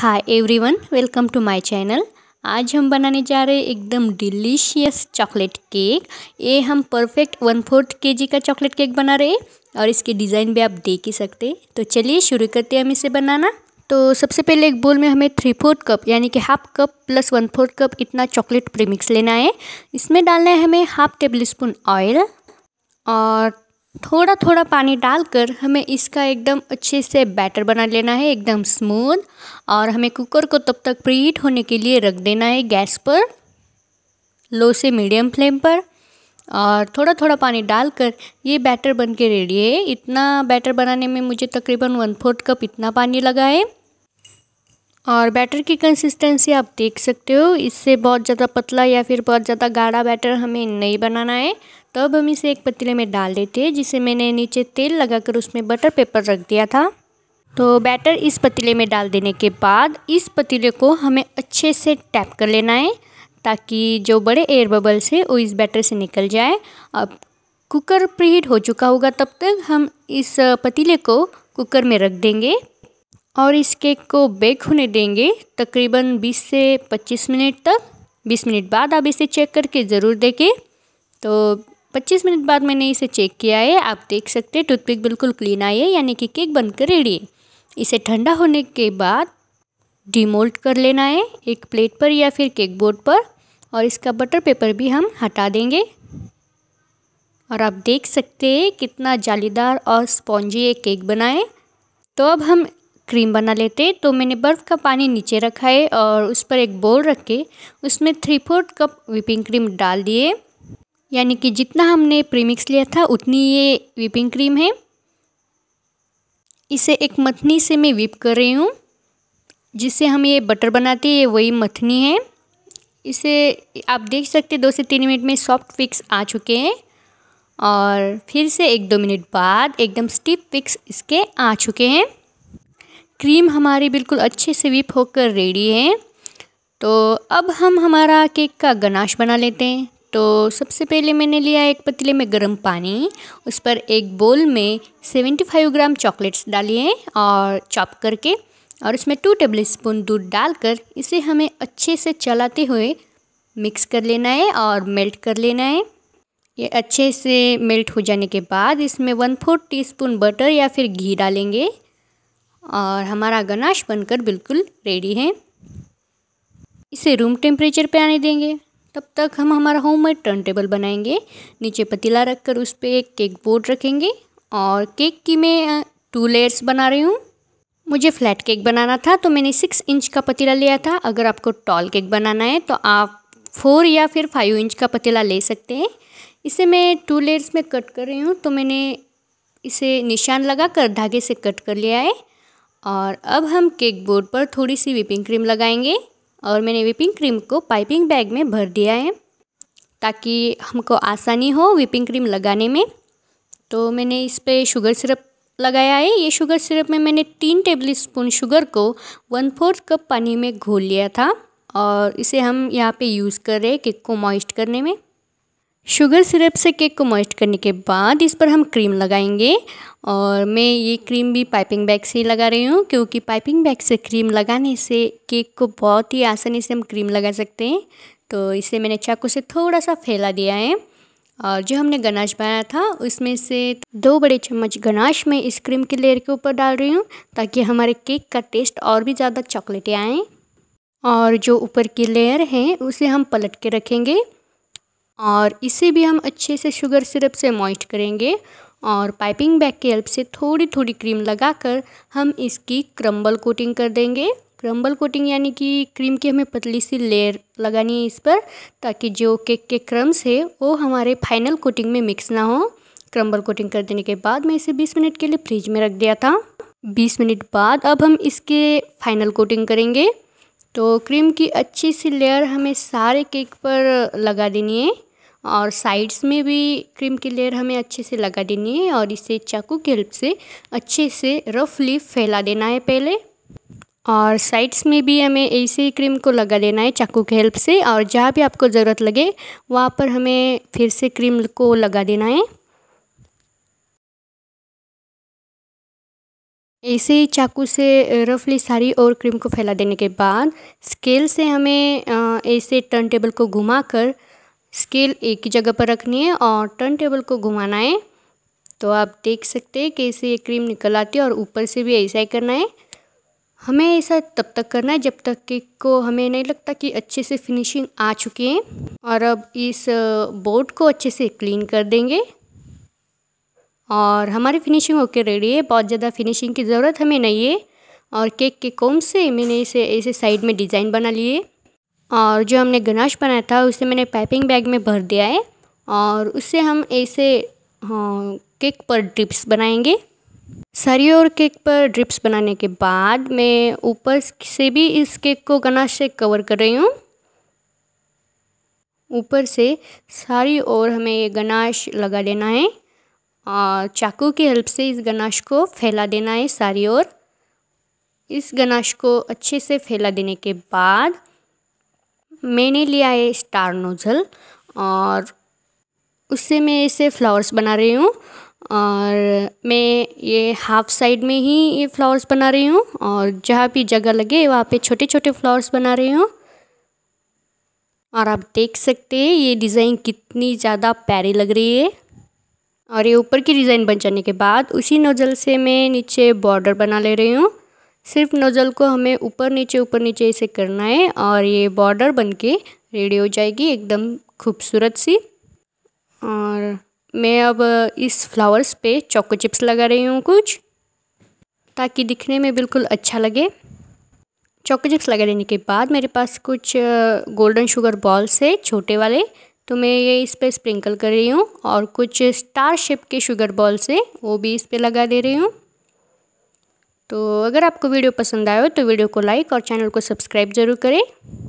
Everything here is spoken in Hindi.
hi everyone welcome to my channel आज हम बनाने जा रहे एकदम डिलीशियस चॉकलेट केक ये हम परफेक्ट वन फोर्थ के जी का चॉकलेट केक बना रहे हैं और इसके डिज़ाइन भी आप देख ही सकते हैं तो चलिए शुरू करते हैं हम इसे बनाना तो सबसे पहले एक बोल में हमें थ्री फोर्थ कप यानी कि half cup plus one fourth cup इतना चॉकलेट प्रीमिक्स लेना है इसमें डालना है हमें हाफ टेबल स्पून ऑयल और थोड़ा थोड़ा पानी डालकर हमें इसका एकदम अच्छे से बैटर बना लेना है एकदम स्मूथ और हमें कुकर को तब तक प्रीहीट होने के लिए रख देना है गैस पर लो से मीडियम फ्लेम पर और थोड़ा थोड़ा पानी डालकर ये बैटर बन के रेडी है इतना बैटर बनाने में मुझे तकरीबन वन फोर्थ कप इतना पानी लगा है और बैटर की कंसिस्टेंसी आप देख सकते हो इससे बहुत ज़्यादा पतला या फिर बहुत ज़्यादा गाढ़ा बैटर हमें नहीं बनाना है तो अब हम इसे एक पतीले में डाल देते हैं जिसे मैंने नीचे तेल लगाकर उसमें बटर पेपर रख दिया था तो बैटर इस पतीले में डाल देने के बाद इस पतीले को हमें अच्छे से टैप कर लेना है ताकि जो बड़े एयर बबल्स है वो इस बैटर से निकल जाए अब कुकर प्रीहीट हो चुका होगा तब तक हम इस पतीले को कुकर में रख देंगे और इस केक को बेक होने देंगे तकरीबन 20 से 25 मिनट तक 20 मिनट बाद आप इसे चेक करके ज़रूर देखें तो 25 मिनट बाद मैंने इसे चेक किया है आप देख सकते हैं टूथपिक बिल्कुल क्लीन आई है यानी कि केक बनकर रेडी है इसे ठंडा होने के बाद डिमोल्ट कर लेना है एक प्लेट पर या फिर केक बोर्ड पर और इसका बटर पेपर भी हम हटा देंगे और आप देख सकते हैं कितना जालीदार और स्पॉन्जी ये केक बनाए तो अब हम क्रीम बना लेते तो मैंने बर्फ़ का पानी नीचे रखा है और उस पर एक बोल रख के उसमें three fourth cup whipping cream डाल दिए यानी कि जितना हमने प्रीमिक्स लिया था उतनी ये विपिंग क्रीम है इसे एक मथनी से मैं विप कर रही हूँ जिससे हम ये बटर बनाते हैं ये वही मथनी है इसे आप देख सकते दो से तीन मिनट में सॉफ्ट फिक्स आ चुके हैं और फिर से एक दो मिनट बाद एकदम स्टिफ फिक्स इसके आ चुके हैं क्रीम हमारी बिल्कुल अच्छे से विप होकर रेडी है तो अब हम हमारा केक का गनाश बना लेते हैं तो सबसे पहले मैंने लिया एक पतीले में गर्म पानी उस पर एक बोल में 75 ग्राम चॉकलेट्स डालिए और चॉप करके और उसमें टू टेबल स्पून दूध डालकर इसे हमें अच्छे से चलाते हुए मिक्स कर लेना है और मेल्ट कर लेना है ये अच्छे से मेल्ट हो जाने के बाद इसमें one fourth teaspoon butter या फिर घी डालेंगे और हमारा गनाश बनकर बिल्कुल रेडी है इसे रूम टेम्परेचर पे आने देंगे तब तक हम हमारा होमवर्क टर्न टेबल बनाएंगे नीचे पतीला रख कर उस पर एक केक बोर्ड रखेंगे और केक की मैं टू लेयर्स बना रही हूँ मुझे फ्लैट केक बनाना था तो मैंने सिक्स इंच का पतीला लिया था अगर आपको टॉल केक बनाना है तो आप फोर या फिर फाइव इंच का पतीला ले सकते हैं इसे मैं टू लेयर्स में कट कर रही हूँ तो मैंने इसे निशान लगा कर धागे से कट कर लिया है और अब हम केक बोर्ड पर थोड़ी सी विपिंग क्रीम लगाएंगे और मैंने विपिंग क्रीम को पाइपिंग बैग में भर दिया है ताकि हमको आसानी हो विपिंग क्रीम लगाने में तो मैंने इस पर शुगर सिरप लगाया है ये शुगर सिरप में मैंने तीन टेबल स्पून शुगर को वन फोर्थ कप पानी में घोल लिया था और इसे हम यहाँ पे यूज़ कर रहे हैं केक को मॉइस्ट करने में शुगर सिरप से केक को मॉइस्ट करने के बाद इस पर हम क्रीम लगाएंगे और मैं ये क्रीम भी पाइपिंग बैग से ही लगा रही हूँ क्योंकि पाइपिंग बैग से क्रीम लगाने से केक को बहुत ही आसानी से हम क्रीम लगा सकते हैं तो इसे मैंने चाकू से थोड़ा सा फैला दिया है और जो हमने गनाश बनाया था उसमें से दो बड़े चम्मच गनाश मैं इस क्रीम के लेयर के ऊपर डाल रही हूँ ताकि हमारे केक का टेस्ट और भी ज़्यादा चॉकलेटी आए और जो ऊपर की लेयर है उसे हम पलट के रखेंगे और इसे भी हम अच्छे से शुगर सिरप से मॉइस्ट करेंगे और पाइपिंग बैग की हेल्प से थोड़ी थोड़ी क्रीम लगाकर हम इसकी क्रम्बल कोटिंग कर देंगे क्रम्बल कोटिंग यानी कि क्रीम की हमें पतली सी लेयर लगानी है इस पर ताकि जो केक के क्रम्स है वो हमारे फाइनल कोटिंग में मिक्स ना हो क्रम्बल कोटिंग कर देने के बाद मैं इसे 20 मिनट के लिए फ्रिज में रख दिया था 20 मिनट बाद अब हम इसके फाइनल कोटिंग करेंगे तो क्रीम की अच्छी सी लेयर हमें सारे केक पर लगा देनी है और साइड्स में भी क्रीम की लेयर हमें अच्छे से लगा देनी है और इसे चाकू की हेल्प से अच्छे से रफली फैला देना है पहले और साइड्स में भी हमें ऐसे ही क्रीम को लगा देना है चाकू की हेल्प से और जहाँ भी आपको ज़रूरत लगे वहाँ पर हमें फिर से क्रीम को लगा देना है ऐसे ही चाकू से रफली सारी और क्रीम को फैला देने के बाद स्केल से हमें ऐसे टर्न टेबल को घुमाकर स्केल एक ही जगह पर रखनी है और टर्न टेबल को घुमाना है तो आप देख सकते हैं कैसे ये क्रीम निकल आती है और ऊपर से भी ऐसा ही करना है हमें ऐसा तब तक करना है जब तक केक को हमें नहीं लगता कि अच्छे से फिनिशिंग आ चुकी है और अब इस बोर्ड को अच्छे से क्लीन कर देंगे और हमारी फिनिशिंग ओके रेडी है बहुत ज़्यादा फिनिशिंग की ज़रूरत हमें नहीं है और केक के कोम से मैंने इसे ऐसे साइड में डिज़ाइन बना लिए और जो हमने गनाश बनाया था उसे मैंने पाइपिंग बैग में भर दिया है और उससे हम ऐसे हाँ केक पर ड्रिप्स बनाएंगे सारी और केक पर ड्रिप्स बनाने के बाद मैं ऊपर से भी इस केक को गनाश से कवर कर रही हूँ ऊपर से सारी ओर हमें ये गनाश लगा देना है और चाकू की हेल्प से इस गनाश को फैला देना है सारी ओर इस गनाश को अच्छे से फैला देने के बाद मैंने लिया है स्टार नोज़ल और उससे मैं ऐसे फ्लावर्स बना रही हूँ और मैं ये हाफ साइड में ही ये फ्लावर्स बना रही हूँ और जहाँ भी जगह लगे वहाँ पे छोटे छोटे फ्लावर्स बना रही हूँ और आप देख सकते हैं ये डिज़ाइन कितनी ज़्यादा प्यारी लग रही है और ये ऊपर की डिज़ाइन बन जाने के बाद उसी नोज़ल से मैं नीचे बॉर्डर बना ले रही हूँ सिर्फ नोज़ल को हमें ऊपर नीचे ऊपर नीचे इसे करना है और ये बॉर्डर बन के रेडी हो जाएगी एकदम खूबसूरत सी और मैं अब इस फ्लावर्स पे चौको चिप्स लगा रही हूँ कुछ ताकि दिखने में बिल्कुल अच्छा लगे चौको चिप्स लगा देने के बाद मेरे पास कुछ गोल्डन शुगर बॉल्स है छोटे वाले तो मैं ये इस पर स्प्रिंकल कर रही हूँ और कुछ स्टार शेप के शुगर बॉल्स है वो भी इस पर लगा दे रही हूँ तो अगर आपको वीडियो पसंद आए हो तो वीडियो को लाइक और चैनल को सब्सक्राइब ज़रूर करें